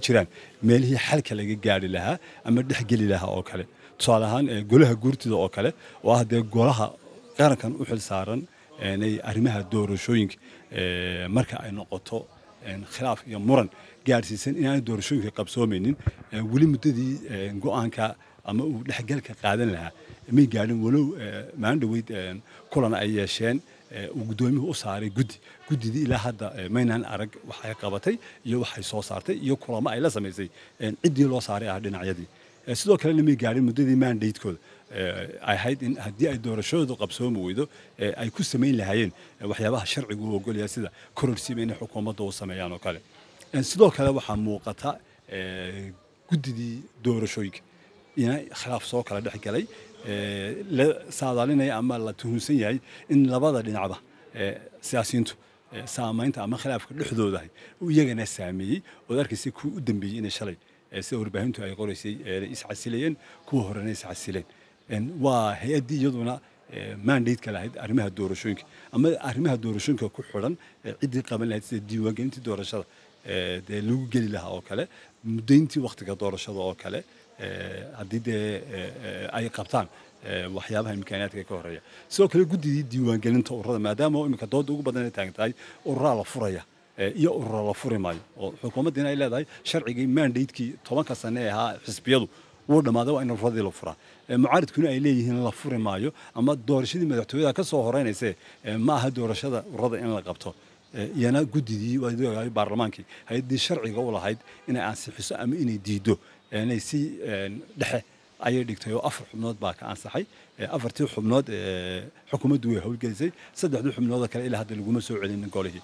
jiraan meelihii xalka laga gaari lahaa ama dhexgeli lahaa oo kale tusaale ahaan eh, golaha guurtida oo kale oo ah haddee golaha qarankan u xil saaran eh, arrimaha doorashooyinka eh, marka ay noqoto khilaaf iyo muran gaarsiisan inaanay doorashooyinka qabsoomaynin weli muddadii go-aanka ama uu dhexgalka qaadan lahaa may gaadhin walow maandhaweyd dhaweyd kulan ay yeesheen uu u saaray guddi guddidii ilaa hadda maynaan arag waxay qabatay iyo waxay soo saartay iyo kulamo ay la samaysay ciddii loo saaray ah dhinacyadii sidoo kalena may gaarin muddadii maandaydkooda ahayd in haddii ay doorashadooda qabsoomi weydo ay ku samayn lahaayeen waxyaabaha sharcigu u ogolaya sida kororsiima inay xukuumadda u sameeyaan oo kale sidoo kale waxaa muuqata guddidii doorashooyinka inay khilaaf soo kala dhex galay la saadaalinaya ama la tuhunsan yahay in labada dhinacba siyaasiyiintu saameynta ama khilaafka dhexdoodahay iyagana saameeyey ood arkaysa kuwa u dambeeyey inay shalay sida warbaahintu ay qoreysay iscasilayeen kuwa horena iscasileen waa hay-addii iyaduna mandaidka lahayd arrimaha doorashooyinka ama arrimaha doorashooyinka ku xidhan ciddii qaban lahayd sida diiwaangelintii doorashada dee lagu geli lahaa oo kale mudayntii wakhtiga doorashada oo kale Eh, haddii dee eh, eh, ay qabtaan waxyaabaha imkaaniyaadka ka horeeya sidoo kale guddidii diiwaangelinta ururada maadaama iminka dooda ugu badan ay taagan tahay ururaa la furaya iyo urura la furi maayo oo xukuumaddiina ay leedahay sharcigii mandatekii tobanka sane ee ahaa xisbiyadu wuu dhammaaday waa in ururadii la furaa mucaaridkuna ay leeyihiin la furi maayo ama doorashadii madaxtooyada ka soo horeynayse ma aha doorashada ururada in la qabto iyana gudidii baarlamaankii hay-addii sharciga u lahayd inay ansixiso ama inay diiddo inay si eh, dhexe ayay dhigtay oo afar xubnood baa ka ansaxay eh, afartii xubnood eh, xukuumaddu way howlgelisay saddexdii xubnoodoo kale ilaa hadda laguma soo celinin golihii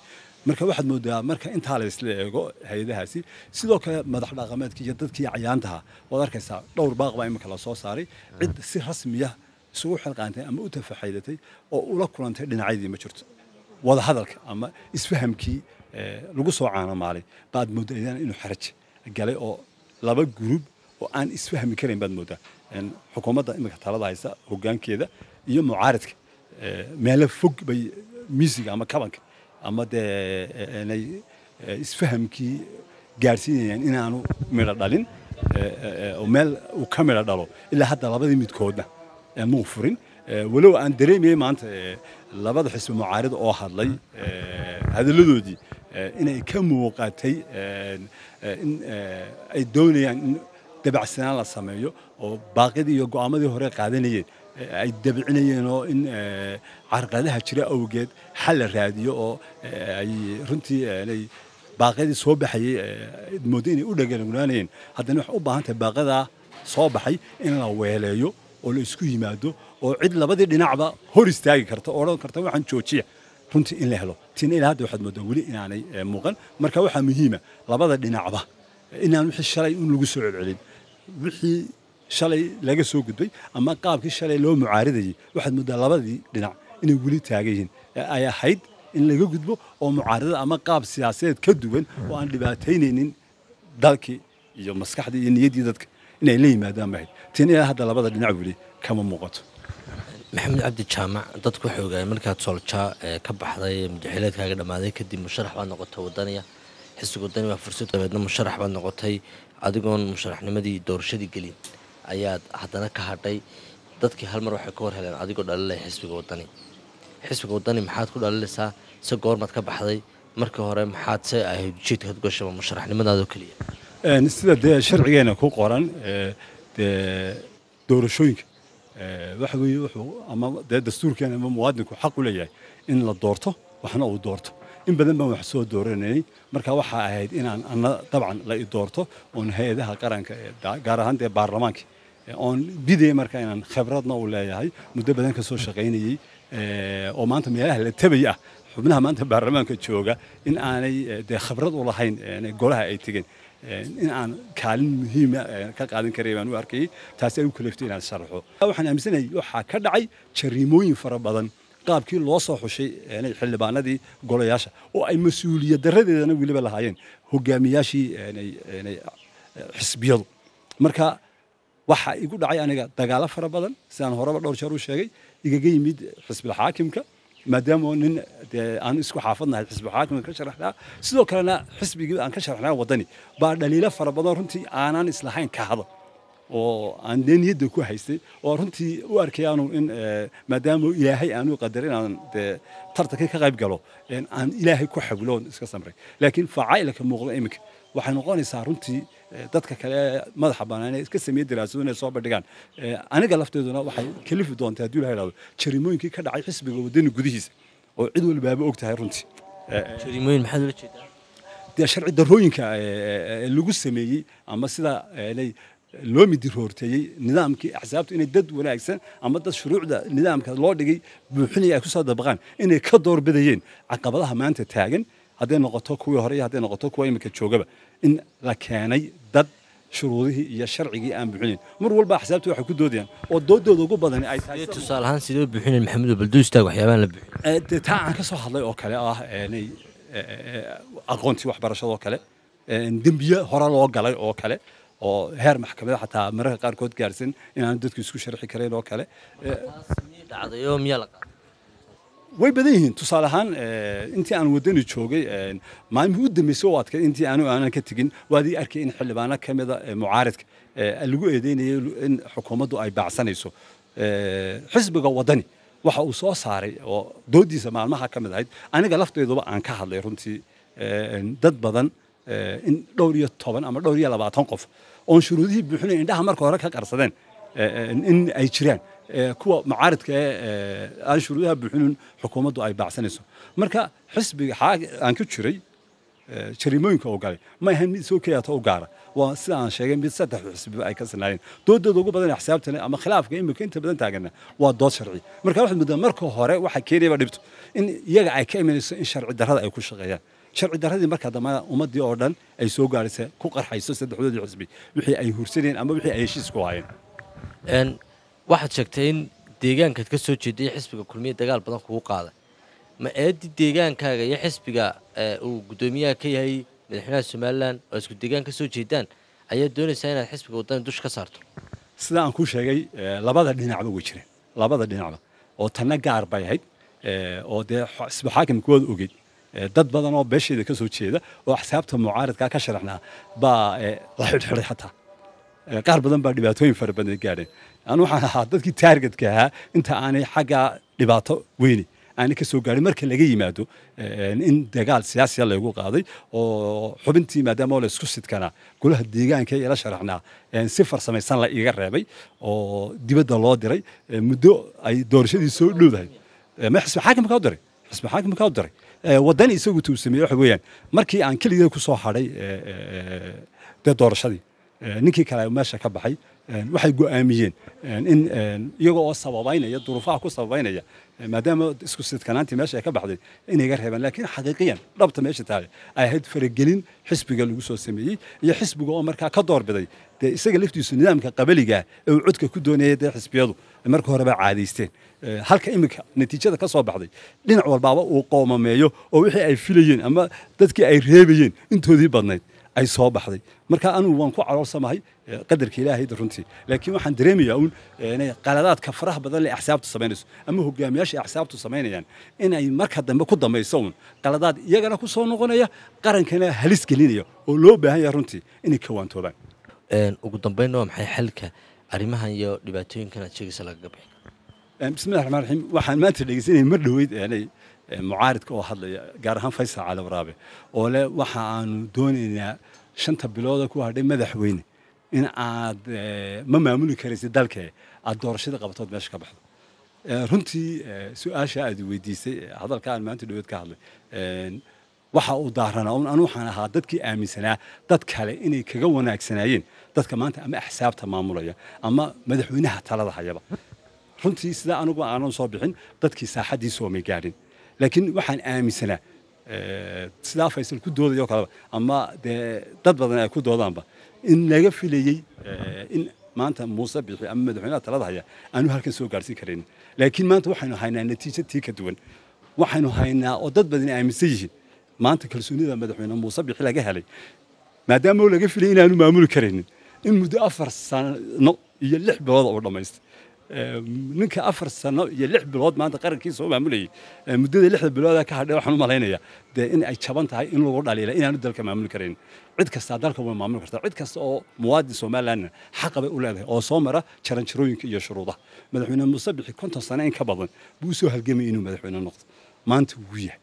marka waxaad moodaa marka intaa laysla eego hay-adahaasi sidoo kale madax dhaqameedkii iyo dadkii cayaantaha ah, waad arkaysaa dhowr baaq baa iminka la soo saaray cid si rasmiya isugu xilqaantay ama u tafaxaydatay oo ula kulantay dhinacyadii ma jirto wadahadalka ama isfahamkii eh, lagu soo caano caanamaalay baad mooddaa inuu xaraj galay oo laba gruub oo aan isfahmi karayn baad mooddaa xukuumadda imika talada haysa hogaankeeda iyo mucaaridka eh, meelo fog bay miisiga ama kabanka ama dee eh, inay isfahamkii gaadhsiinayaan inaanu midho dhalin oo meel uu ka midho dhalo ilaa hadda labadii midkoodna muuu furin walow aan dareemayay maanta labada xisbi mucaarida oo hadlay hadalladoodii inay ka muuqatay in ay doonayaan in dabacsanaan la sameeyo oo baaqyadii iyo go'aamadii hore qaadanayeen ay dabicinayeen oo in carqadaha jira awgeed xal la raadiyo oo ay runtii ay baaqyadii soo baxayay moodo inay u dhaganagunaanayeen haddana waxay u baahan tahay baaqyadaa soo baxay in la weeleeyo oo la isku yimaado oo cid labadii dhinacba hor istaagi karta oo odhan karta waxaan joojiya runtii in la helo tina ilaa hadda waxaad moodaa weli inaanay eh, muuqan marka waxaa muhiima labada dhinacba inaan wixii shalay un lagu soo celcelin wixii shalay laga soo gudbay ama qaabkii shalay loo mucaaridayay waxaad moodaa labadii dhinac inay weli taagan yihiin ay ahayd in laga gudbo oo mucaarada ama qaab siyaasadeed ka duwan oo aan dhibaataynaynin dalkii iyo maskaxdii iyo niyaddii dadka inay la yimaadaan mahayd tin ilaa hadda labada dhinac weli kama muuqato maxamed cabdi jaamac dadku xoogaay markaad soolja ka baxday mudaxileedkaaga dhammaaday kadib musharax baa noqotay wadaniya xisig wadani waa fursad dabeedna musharax baad noqotay adigoon musharaxnimadii doorashadii gelin ayaad haddana ka hadhay dadkii halmar waxay ka war heleen adigoo dhalilaya xisbiga wadani xisbiga wadani maxaad ku dhalilaysaa se goormaad ka baxday markii hore maxaad se ahayd ujeedkaad gashaba musharaxnimadaadoo keliya sida dee sharcigeena ku qoran dee doorashooyinka waxa weeye wuxuu ama dee dastuurkeena ama muwaadinku xaq u leeyahay in la doorto waxna uu doorto in badan baan wax soo dooranayay marka waxaa ahayd inaan ana dabcan la i oon hay-adaha qaranka gaar ahaan dee baarlamaanka oon bidaya marka inaan khibradna u leeyahay muddo badan ka shaqaynayey oo maanta meelaha la tabaya ah xubnaha maanta baarlamaanka jooga in aanay dee khibrad u lahayn golaha ay tegeen in aan kaalin muhiima ka qaadan karay baan u arkayay taasi ay u kalaftay inaan sharaxo waxaan aaminsanahay waxaa ka dhacay jariimooyin fara badan qaabkii loo soo xushay xildhibaanadii golayaasha oo ay mas-uuliyad daradeedana weliba lahaayeen hogaamiyaashii xisbiyadu marka waxaa igu dhacay aniga dagaalo fara badan sidaan horeba dhowr jeer u sheegay igaga yimid xisbil xaakimka ما داموا ان ان اسكو حافظنا الحزب حاكم ان كشرح لا سدو كلنا حزب يقول ان كشرح لا وطني با دليل فر بدن رنتي ان ان كهذا او دين يد كو هيستي او رنتي ان آه، ما الهي انو قدرين ان آه، ترتكي كقيب غلو ان الهي كو حبلون اسكو لكن فعائلك مغلو امك waxay noqonaysaa runtii eh, dadka kale ee madaxa banaan inay iska sameeye daraasado inay soo bandhigaan eh, aniga lafteeduna waxay kalifi doontay haddii la yidhahdo jarimooyinkii ka dhacay xisbiga waddani gudihiisa oo cid walbaaba og tahay runtii eh, jarimooyin maxaad ula jeedaa dee sharci darrooyinka lagu sameeyey ama sida lay loo midiroorteeyey nidaamkii axsaabtu inay dad wanaagsan ama dad shuruucda nidaamka loo dhigay buuxinaya ay ku soo dabaqaan inay ka doorbidayeen caqabadaha maanta taagan هذين نقطة كوي هري هذين نقطة كوي مك تشوجبه إن لكاني دد شروطه يا شرعي أن بحنين مر ولا بحسابته حكود دود يعني ودود دود قب بدن أي سالي تصال هان سيدو بحنين محمد بالدوس تقوى حيوان لب تاع كسر حلاي أوكله آه يعني آه، أه، أغنتي أه، واحد برشة أوكله ندمبيا هرا لو قالي أوكله أو هر محكمة حتى مرة قارقود قارسين إن أنا دود كيسكو شرحي كرين أوكله عضيوم يلقى way badan yihiin tusaale ahaan eh, intii aan wadani joogay eh, maalmihii u dambeysay oo intii aan aanan ka tegin waadii arkay in xildhibaano ka mida eh, mucaaridka lagu eedeynayay in xukuumaddu ay baacsanayso xisbiga wadani waxa uu soo saaray oo doodiisa maalmaha ka mid ahayd aniga lafteeduba aan ka hadlay runtii dad badan in dhowr iyo toban ama dhowr iyo labaatan qof oon shuruudihii buuxinaya indhaha marka hore ka qarsadeen in ay jiraan kuwa macaaridka ee aan shuruudaha buuxinin xukuumaddu ay baacsanayso marka xisbiga aan ku jiray jariimooyinka oo galay ma ahayn mid isoo keliyaata u gaara waa sida aan sheegay mid saddex xisbiba ay ka sanaayeen doodooda ugu badan xisaabtana ama khilaafka imika inta badan taagana waa dood sharci marka waxaad moodaa marka hore waxaa keenayaba dhibto in iyaga ay ka imanayso in sharci darrada ay ku shaqeeyaan sharci darradii markaa dambana ummaddii oo dhan ay soo gaaraysa ku qarxayso saddexdoodii xisbi wixii ay hursadeen ama wixii ay heshiis ku haayeen waxaad sheegtay in deegaankaad ka soo jeeday xisbiga kulmiye dagaal badan kugu qaaday ma eedi deegaankaaga iyo xisbiga uu guddoomiyaha ka yahay madaxweynaha somalilan oo isku deegaan ka soo jeedaan ayaa doonaysaa inaad xisbiga waddani dusha ka saarto sida aan kuu sheegay labada dhinacba way jireen labada dhinacba oo tanna gaar bay ahayd oo dee xisbi xaakimka waad ogeyd dad badan oo beesheeda ka soo jeeda oo axsaabta mucaaradkaa ka sharaxnaa baa la xidhxidhay xataa qaar badan baa dhibaatooyin fara badan gaadheen anu waxaan ahaa dadkii taargetka ahaa inta aanay xagga dhibaato weyni aanay kasoo soo marka laga yimaado in dagaal siyaasiya laygu qaaday oo xubintii maadaama la isku sidkanaa golaha deegaanka ila sharaxnaa si farsamaysan la iga reebay oo dibadda loo diray muddo ay doorashadii soo dhowdahay xisbi xaakimka u diray xisbi xaakimka u diray wadan isagu tuu waxa weeyaan markii aan keligee ku hadhay dee doorashadii Eh, ninkii kale meesha ka baxay eh, waxay go'aamiyeen eh, in iyaga oo sababaynaya duruufaha ku sababaynaya maadaama isku sidkanaantii meesha ay ka baxday inay ga laakiin xaqiiqiyan dhabta meesha tahay ay ahayd faragelin xisbiga lagu soo sameeyey iyo xisbiga oo markaa ka doorbiday dee isaga laftiisu nidaamka qabaligaa ah ee uu codka ku doonayay dee xisbiyadu marka horeba caadaysteen halka iminka natiijada ka soo baxday dhinac walbaaba uu qoomameeyo oo wixii ay filayeen ama dadkii ay reebayeen intoodii badnayd ay soo baxday marka anugu waan ku caloolsamahay qadarka ilaahayda runtii laakiin waxaan dareemayaa uun qaladaadka faraha badan ee axsaabtu samaynayso ama hogaamiyaasha axsaabtu samaynayaan inay marka dambe ku dambayso uun qaladaad iyagana ku soo noqonaya qarankana halis gelinaya oo loo baahan yahay runtii inay ka waantoobaan ugu dambayn waa maxay xalka arrimahan iyo dhibaatooyinkan aad sheegaysa lagaga bismillahi raxmaan raxiim waxaan maanta dhegeysanaya mar dhoweyd mucaaridka oo hadlaya gaar ahaan faysal cali waraabe oo leh waxa aanu doonaynaa shanta bilooda ku hadhay madaxweyne in aad ma maamuli karaysid dalkee aad doorashada qabatood meesha ka baxdo runtii su-aasha aad weydiisay hadalka aan maanta dhaweed ka hadlay waxa uu daaranaa un anu waxaan ahaa dadkii aaminsanaa dad kale inay kaga wanaagsanaayeen dadka maanta ama axsaabta maamulaya ama madaxweynaha talada hayaba runtii sidaa anugu aanan soo bixin dadkii saaxaddiisa oomay gaadhin laakiin waxaan aaminsanaa eh, sidaa faysal ku doodayo kaleba ama dee dad badan ay ku doodaanba in laga filayey eh, in maanta muuse bixi ama madaxweynaha talada haya aanu halkan soo gaarsiin karaynin laakiin maanta waxaynu haynaa natiijo tii ka duwan waxaynu haynaa oo dad badan aaminsan yihiin maanta kalsoonida madaxweyne muuse bixi laga helay maadaama laga filay inaanu maamuli karaynin in muddo afar sano iyo lix bilooda uu dhammaystay ninka afar sano iyo lix bilood maanta qarankii soo maamulayay muddada lixda bilooda ka hadhay waxaan u malaynaya dee in jaban tahay in lagu dhaliila inaanu dalka maamuli karayn cid kastaa dalka way maamuli kartaa cid kasta oo muwaadin somalilandna xaqa bay u leedahay oo soo mara jaranjarooyinka iyo shuruudaha madaxweyne muuse bixi konton sano in ka badan buu usoo halgamay inuu madaxweyne noqdo maanta wuu yahay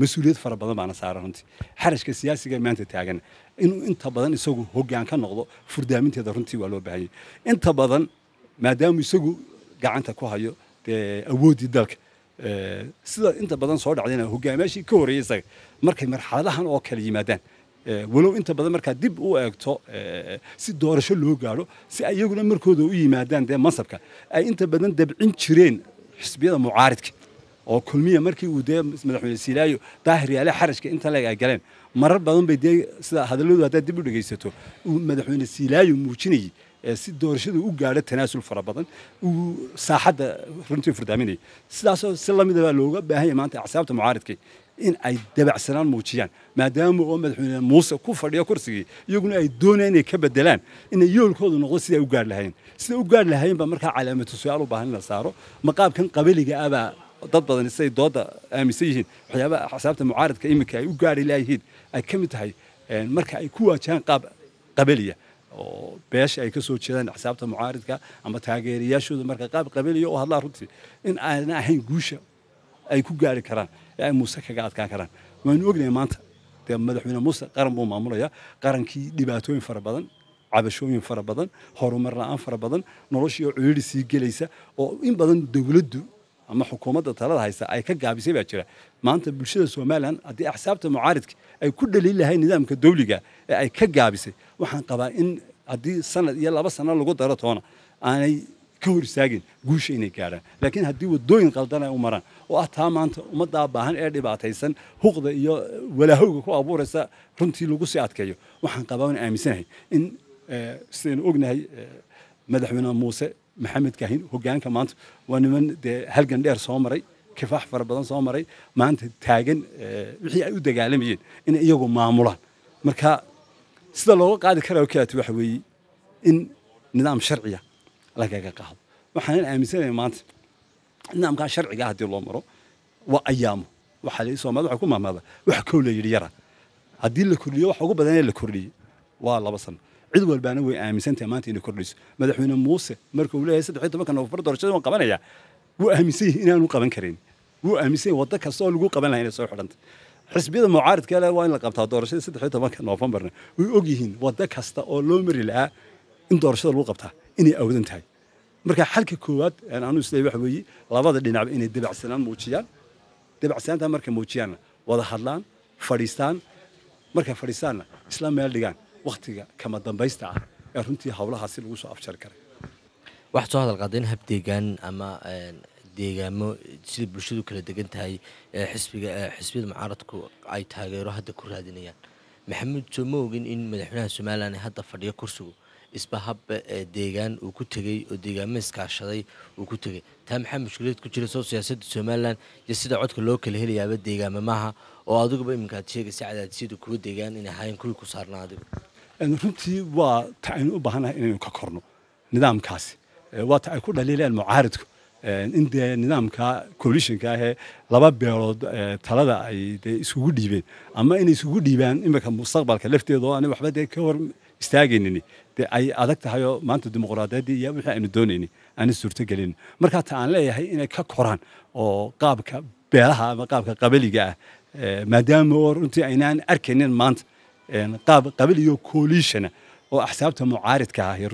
mas-uuliyad fara badan baana saaran runtii xarashka siyaasiga maanta taagan inuu inta badan isagu hoggaan ka noqdo furdaaminteeda runtii waa loo baahanyay inta badan maadaamuu isagu gacanta ku hayo dee awooddii dalka sida inta badan soo dhacdayna hogaamiyaashii ka horreeyey isaga markay marxaladahan oo kale yimaadaan walow inta badan markaa dib u eegto si doorasho loo gaaro si iyaguna markooda u yimaadaan dee mansabka ay inta badan dabcin jireen xisbiyada mucaaridka oo kulmiya markii uu dee madaxweyne silaayo daahir yaale inta leeg ay galeen marar badan bay dee sida hadalladoodu haddaad dib u dhegaysato uu madaxweyne silaayo muujinayay si doorashada u gaadho tanaasul fara badan uu saaxadda runtii furdaaminaya sidaasoo si lamida baa looga baahan maanta axsaabta mucaaridkii in ay dabacsanaan muujiyaan maadaama oo madaxweyne muuse ku fadhiyo kursigii iyaguna ay doonayaan inay ka bedelaan inay yoolkoodu noqdo siday u gaadh lahayn siday u gaadh lahayn baa markaa calaamatu su-aal u baahan in la saaro maqaabkan qabaliga ah dad badan siday dooda aaminsan yihiin waxyaabaha axsaabta mucaaridka iminka ay u gaadhi layihiin ay ka mid tahay marka ay ku waajahaan qaab qabaliya oo beesha ay ka soo jeedaan xisaabta mucaaridka ama taageerayaashooda marka qaab qabiiliya oo hadlaa runtii in aana ahayn guusha ay ku gaari karaan ee ay muuse kaga adkaan karaan waanu ognahay maanta dee madaxweyne muuse qaran buu maamulayaa qarankii dhibaatooyin fara badan cabashooyin fara badan horumar la-aan fara badan noloshii oo ciriiri sii gelaysa oo in badan dowladdu ama xukuumadda talada haysa ay ka gaabisay baa jira maanta bulshada somalilan haddii axsaabta mucaaridka ay ku dhaliil lahayn nidaamka dawliga ee ay ka gaabisay waxaan qabaa in haddii sanad iyo laba sano lagu daro toona aanay ka hor istaagin guusha inay gaaraan laakiin haddii waddooyin qaldan ay u maraan oo ah taa maanta ummaddaa baahan ee dhibaataysan huqda iyo walaahowga ku abuuraysa runtii lagu sii adkeeyo waxaan qabaa waan aaminsanahay in eh, sidaynu ognahay eh, madaxweyne muuse maxamed kaahin hogaanka maanta waa niman dee halgan dheer soo maray kifaax fara badan soo maray maanta taagan eh, wixii ay u dagaalamayeen inay iyagu maamulaan marka sida looga qaadi karaa kaat waxa weeye in nidaam sharciga lagaga qaado waxaanan aaminsanayaa maanta nidaamkaa sharciga haddii loo maro waa ayaamo waxaa lai soomaalida waxaa ku maamaada wax kow la yidhi yara haddii la kordhiyo waxa ugu badanee la kordhiyey waa laba sano cid walbaana way aaminsantahay maanta inay kordhayso madaxweyne muuse marka leeyahay saddex iyo tobankan nofembar doorashada waan qabanaya wuu aaminsan yahay inaanu qaban karin wuu aaminsan yahay waddo kasta lagu qaban lahaa inay soo xidhantay xisbiyada mucaaridka le waa in la qabtaa doorashada saddex iyo tobanka noofembarna way og yihiin waddo kasta oo loo mari lahaa in doorashada lagu qabtaa inay awdan tahay marka xalka koowaad anu isleey waxa weeye labada dhinacba inay dabacsanaan muujiyaan dabacsanaanta markay muujiyaanna wada hadlaan fadhiistaan markay fadhiistaanna isla meel dhigaan wakhtiga kama dambaysta ah ee runtii howlahaasi lagu soo afjari karay waxaad soo hadal qaada in habdeegaan ama deegaamo sida bulshadu kala degan tahay xisbiga xisbiyada mucaaradku ay taageero hadda ku raadinayaan maxamuud soo ma ogin in madaxweynaha somalilan hadda fadhiyo kursigu isba hab deegaan uu ku tegey oo deegaamo iskaashaday uu ku tegey taa maxaa mushkilaed ku jira soo siyaasadda somalilan iyo sida codka loo kala helayaaba deegaamo maaha oo adiguba iminkaad aad sheegaysa cadaadisiyadu kuwa deegaan in ahayn kuwii ku saarnaa adigu runtii waa taaynu u baahannahay inaynu eh, eh, ka korno nidaamkaasi waata ay ku dhaliileen mucaaridku in dee nidaamka coalitionka ahee laba beelood eh, talada ay dee isugu dhiibeen ama inay isugu dhiibaan imika mustaqbalka lafteeda oo aanay waxba dee ka hor istaagaynini dee ay adag tahay maanta dimuqraadiyaddii iyo wixii aynu doonaynay aanay suurtogelin markaa ta aan leeyahay inay ka koraan oo qaabka beelaha ama qaabka qabaliga ah maadaama oo runtii aynaan arkaynin maanta qabil iyo coalition oo axsaabta mucaaridka ah